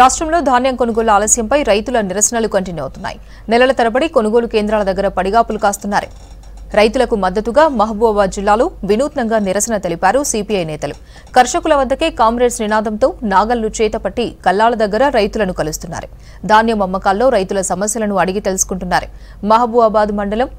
రాష్ట్రంలో ధాన్యం కొనుగోలు ఆలస్యంపై రైతుల నిరసనలు కంటిన్యూ అవుతున్నాయి నెలల తరబడి కొనుగోలు కేంద్రాల దగ్గర పడిగాపులు కాస్తున్నారు రైతులకు మద్దతుగా మహబూబాబాద్ జిల్లాలో వినూత్నంగా నిరసన తెలిపారు సిపిఐ నేతలు కర్షకుల వద్దకే కామ్రేడ్స్ నినాదంతో నాగళ్లు చేతపట్టి కల్లాల దగ్గర రైతులను కలుస్తున్నారు ధాన్యం అమ్మకాల్లో రైతుల సమస్యలను అడిగి తెలుసుకుంటున్నారు మహబూబాబాద్ మండలం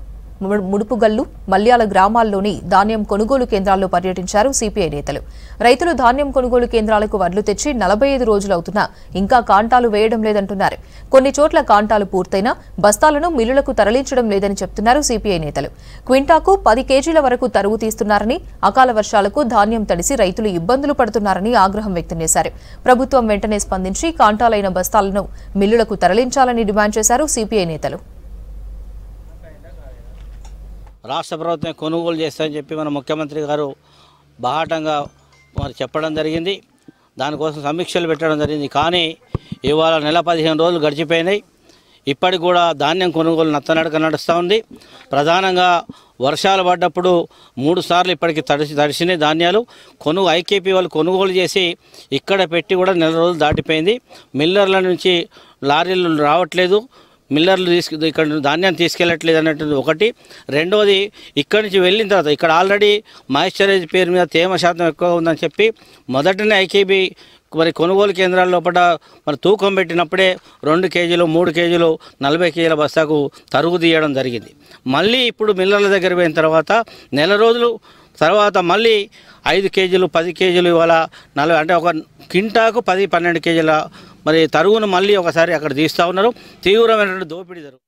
ముడుపుగల్లు మల్యాల గ్రామాల్లోని ధాన్యం కొనుగోలు కేంద్రాల్లో పర్యటించారు సిపిఐ నేతలు రైతులు ధాన్యం కొనుగోలు కేంద్రాలకు వడ్లు తెచ్చి నలభై ఐదు రోజులవుతున్నా ఇంకా కాంటాలు వేయడం లేదంటున్నారు కొన్ని చోట్ల కాంటాలు పూర్తయినా బస్తాలను మిల్లులకు తరలించడం లేదని చెప్తున్నారు సిపిఐ నేతలు క్వింటాకు పది కేజీల వరకు తరువు తీస్తున్నారని అకాల వర్షాలకు ధాన్యం తడిసి రైతులు ఇబ్బందులు పడుతున్నారని ఆగ్రహం వ్యక్తం చేశారు ప్రభుత్వం వెంటనే స్పందించి కాంటాలైన బస్తాలను మిల్లులకు తరలించాలని డిమాండ్ చేశారు సిపిఐ నేతలు రాష్ట్ర ప్రభుత్వం కొనుగోలు చేస్తామని చెప్పి మన ముఖ్యమంత్రి గారు బాహాటంగా మరి చెప్పడం జరిగింది దానికోసం సమీక్షలు పెట్టడం జరిగింది కానీ ఇవాళ నెల పదిహేను రోజులు గడిచిపోయినాయి ఇప్పటికి కూడా ధాన్యం కొనుగోలు నత్తనడక నడుస్తూ ఉంది ప్రధానంగా వర్షాలు పడ్డప్పుడు మూడు సార్లు ఇప్పటికి తడిసి తడిసినాయి ధాన్యాలు కొను ఐకేపీ వాళ్ళు కొనుగోలు చేసి ఇక్కడ పెట్టి కూడా నెల రోజులు దాటిపోయింది మిల్లర్ల నుంచి లారీలు రావట్లేదు మిల్లర్లు తీసుకు ఇక్కడ ధాన్యాన్ని తీసుకెళ్ళట్లేదు అన్నట్టు ఒకటి రెండవది ఇక్కడి నుంచి వెళ్ళిన తర్వాత ఇక్కడ ఆల్రెడీ మాయిశ్చరైజ్ పేరు మీద తేమ శాతం ఎక్కువగా ఉందని చెప్పి మొదటనే ఐకేబీ మరి కొనుగోలు కేంద్రాల లోపల మరి తూకం పెట్టినప్పుడే రెండు కేజీలు మూడు కేజీలు నలభై కేజీల బస్తాకు తరుగు తీయడం జరిగింది మళ్ళీ ఇప్పుడు మిల్లర్ల దగ్గర పోయిన తర్వాత నెల రోజులు తర్వాత మళ్ళీ ఐదు కేజీలు పది కేజీలు ఇవాళ నలభై అంటే ఒక కింటాకు పది పన్నెండు కేజీల మరి తరుగును మళ్ళీ ఒకసారి అక్కడ తీస్తూ ఉన్నారు తీవ్రమైనటువంటి దోపిడీ జరుగుతుంది